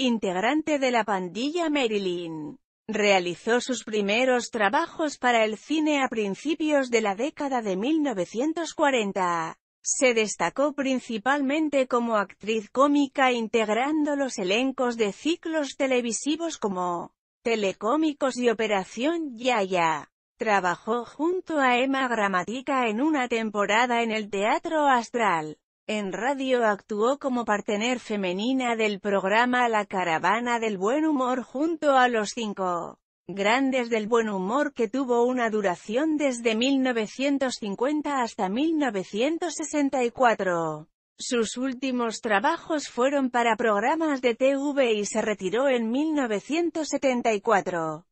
integrante de la pandilla Marilyn. Realizó sus primeros trabajos para el cine a principios de la década de 1940. Se destacó principalmente como actriz cómica integrando los elencos de ciclos televisivos como Telecómicos y Operación Yaya. Trabajó junto a Emma Gramatica en una temporada en el Teatro Astral. En radio actuó como partener femenina del programa La Caravana del Buen Humor junto a los cinco grandes del buen humor que tuvo una duración desde 1950 hasta 1964. Sus últimos trabajos fueron para programas de TV y se retiró en 1974.